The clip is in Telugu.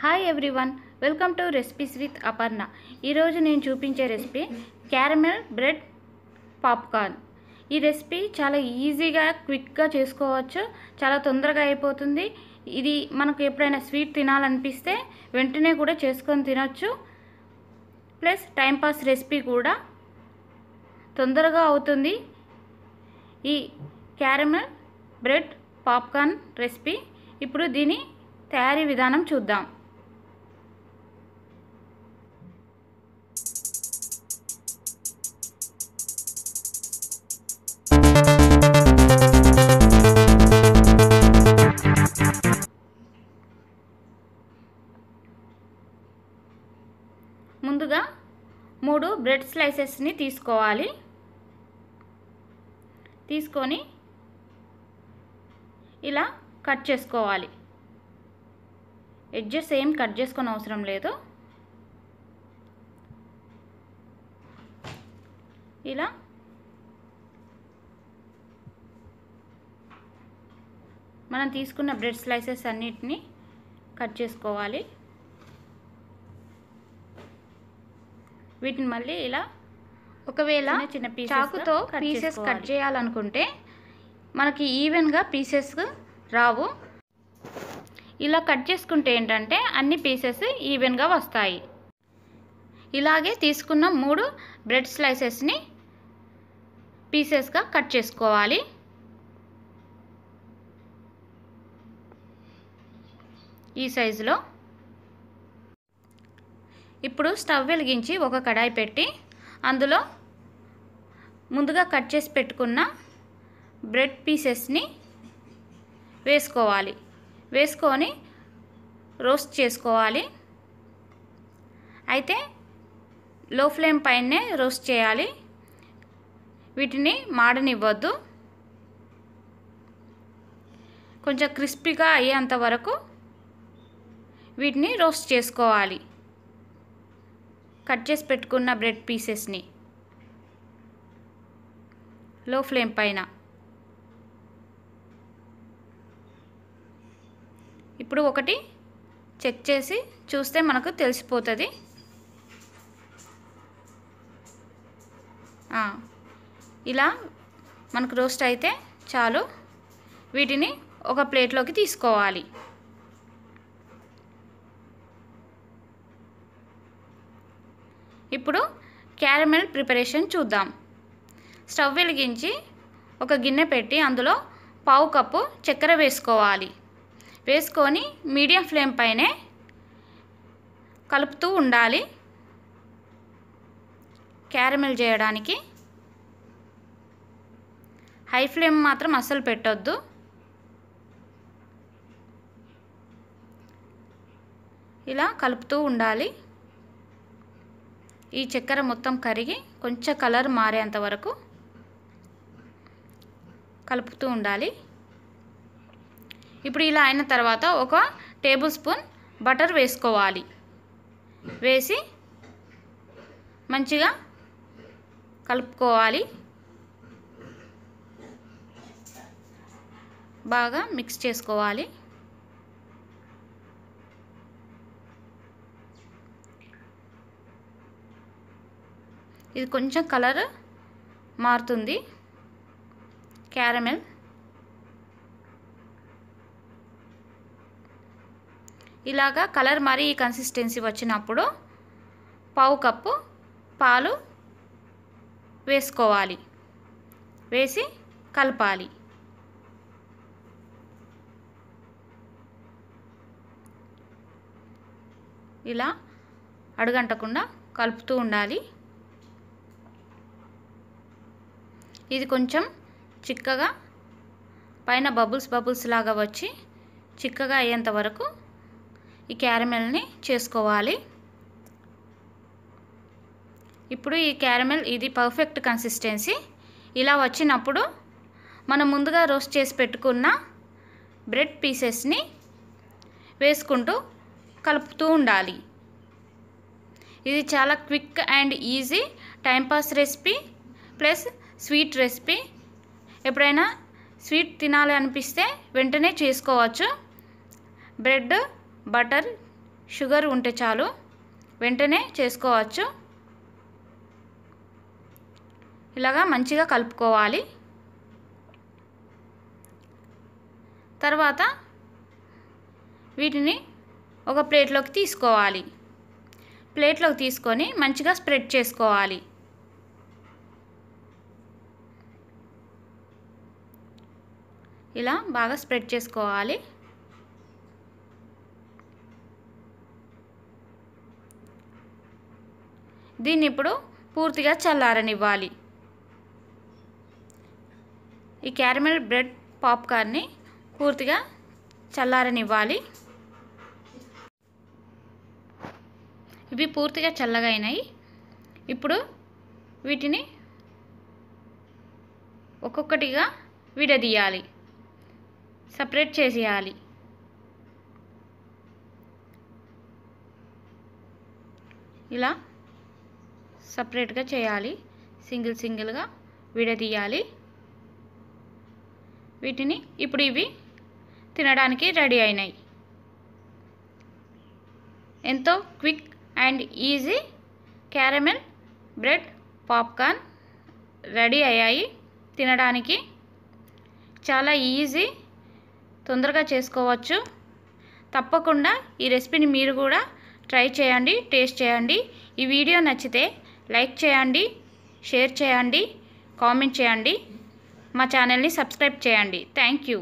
hi everyone welcome to recipes with Aparna ఈరోజు నేను చూపించే రెసిపీ క్యారమెల్ బ్రెడ్ పాప్కార్న్ ఈ రెసిపీ చాలా ఈజీగా క్విక్గా చేసుకోవచ్చు చాలా తొందరగా అయిపోతుంది ఇది మనకు ఎప్పుడైనా స్వీట్ తినాలనిపిస్తే వెంటనే కూడా చేసుకొని తినొచ్చు ప్లస్ టైంపాస్ రెసిపీ కూడా తొందరగా అవుతుంది ఈ క్యారమెల్ బ్రెడ్ పాప్కార్న్ రెసిపీ ఇప్పుడు దీని తయారీ విధానం చూద్దాం మూడు బ్రెడ్ స్లైసెస్ని తీసుకోవాలి తీసుకొని ఇలా కట్ చేసుకోవాలి ఎడ్జెస్ ఏం కట్ చేసుకొని అవసరం లేదు ఇలా మనం తీసుకున్న బ్రెడ్ స్లైసెస్ అన్నిటినీ కట్ చేసుకోవాలి వీటిని మళ్ళీ ఇలా ఒకవేళ చిన్న పీస్ చాకుతో పీసెస్ కట్ చేయాలనుకుంటే మనకి ఈవెన్గా పీసెస్ రావు ఇలా కట్ చేసుకుంటే ఏంటంటే అన్ని పీసెస్ ఈవెన్గా వస్తాయి ఇలాగే తీసుకున్న మూడు బ్రెడ్ స్లైసెస్ని పీసెస్గా కట్ చేసుకోవాలి ఈ సైజులో ఇప్పుడు స్టవ్ వెలిగించి ఒక కడాయి పెట్టి అందులో ముందుగా కట్ చేసి పెట్టుకున్న బ్రెడ్ పీసెస్ని వేసుకోవాలి వేసుకొని రోస్ట్ చేసుకోవాలి అయితే లో ఫ్లేమ్ పైనే రోస్ట్ చేయాలి వీటిని మాడనివ్వద్దు కొంచెం క్రిస్పీగా అయ్యేంత వరకు వీటిని రోస్ట్ చేసుకోవాలి కట్ చేసి పెట్టుకున్న బ్రెడ్ పీసెస్ని లో ఫ్లేమ్ పైన ఇప్పుడు ఒకటి చెక్ చేసి చూస్తే మనకు తెలిసిపోతుంది ఇలా మనకు రోస్ట్ అయితే చాలు వీటిని ఒక ప్లేట్లోకి తీసుకోవాలి ఇప్పుడు క్యారమెల్ ప్రిపరేషన్ చూద్దాం స్టవ్ వెలిగించి ఒక గిన్నె పెట్టి అందులో పావు కప్పు చక్కెర వేసుకోవాలి వేసుకొని మీడియం ఫ్లేమ్ పైనే కలుపుతూ ఉండాలి క్యారమెల్ చేయడానికి హై ఫ్లేమ్ మాత్రం అస్సలు పెట్టొద్దు ఇలా కలుపుతూ ఉండాలి ఈ చక్కెర మొత్తం కరిగి కొంచెం కలర్ మారేంత వరకు కలుపుతూ ఉండాలి ఇప్పుడు ఇలా అయిన తర్వాత ఒక టేబుల్ స్పూన్ బటర్ వేసుకోవాలి వేసి మంచిగా కలుపుకోవాలి బాగా మిక్స్ చేసుకోవాలి ఇది కొంచెం కలర్ మారుతుంది క్యారమెల్ ఇలాగా కలర్ ఈ కన్సిస్టెన్సీ వచ్చినప్పుడు పావు కప్పు పాలు వేసుకోవాలి వేసి కలపాలి ఇలా అడుగంటకుండా కలుపుతూ ఉండాలి ఇది కొంచెం చిక్కగా పైన బబుల్స్ బబుల్స్ లాగా వచ్చి చిక్కగా అయ్యేంత వరకు ఈ క్యారమెల్ని చేసుకోవాలి ఇప్పుడు ఈ క్యారమెల్ ఇది పర్ఫెక్ట్ కన్సిస్టెన్సీ ఇలా వచ్చినప్పుడు మనం ముందుగా రోస్ట్ చేసి పెట్టుకున్న బ్రెడ్ పీసెస్ని వేసుకుంటూ కలుపుతూ ఉండాలి ఇది చాలా quick and easy timepass recipe plus sweet recipe ఎప్పుడైనా స్వీట్ తినాలి అనిపిస్తే వెంటనే చేసుకోవచ్చు బ్రెడ్ బటర్ షుగర్ ఉంటే చాలు వెంటనే చేసుకోవచ్చు ఇలాగా మంచిగా కలుపుకోవాలి తర్వాత వీటిని ఒక ప్లేట్లోకి తీసుకోవాలి ప్లేట్లోకి తీసుకొని మంచిగా స్ప్రెడ్ చేసుకోవాలి ఇలా బాగా స్ప్రెడ్ చేసుకోవాలి దీన్ని ఇప్పుడు పూర్తిగా చల్లారనివ్వాలి ఈ క్యారమెల్ బ్రెడ్ పాప్కార్న్ని పూర్తిగా చల్లారనివ్వాలి ఇవి పూర్తిగా చల్లగా అయినాయి ఇప్పుడు వీటిని ఒక్కొక్కటిగా విడదీయాలి సపరేట్ చేసేయాలి ఇలా సపరేట్గా చేయాలి సింగిల్ సింగిల్గా విడదీయాలి వీటిని ఇప్పుడు ఇవి తినడానికి రెడీ అయినాయి ఎంతో quick and easy caramel bread popcorn ready అయ్యాయి తినడానికి చాలా ఈజీ తొందరగా చేసుకోవచ్చు తప్పకుండా ఈ రెసిపీని మీరు కూడా ట్రై చేయండి టేస్ట్ చేయండి ఈ వీడియో నచ్చితే లైక్ చేయండి షేర్ చేయండి కామెంట్ చేయండి మా ఛానల్ని సబ్స్క్రైబ్ చేయండి థ్యాంక్ యూ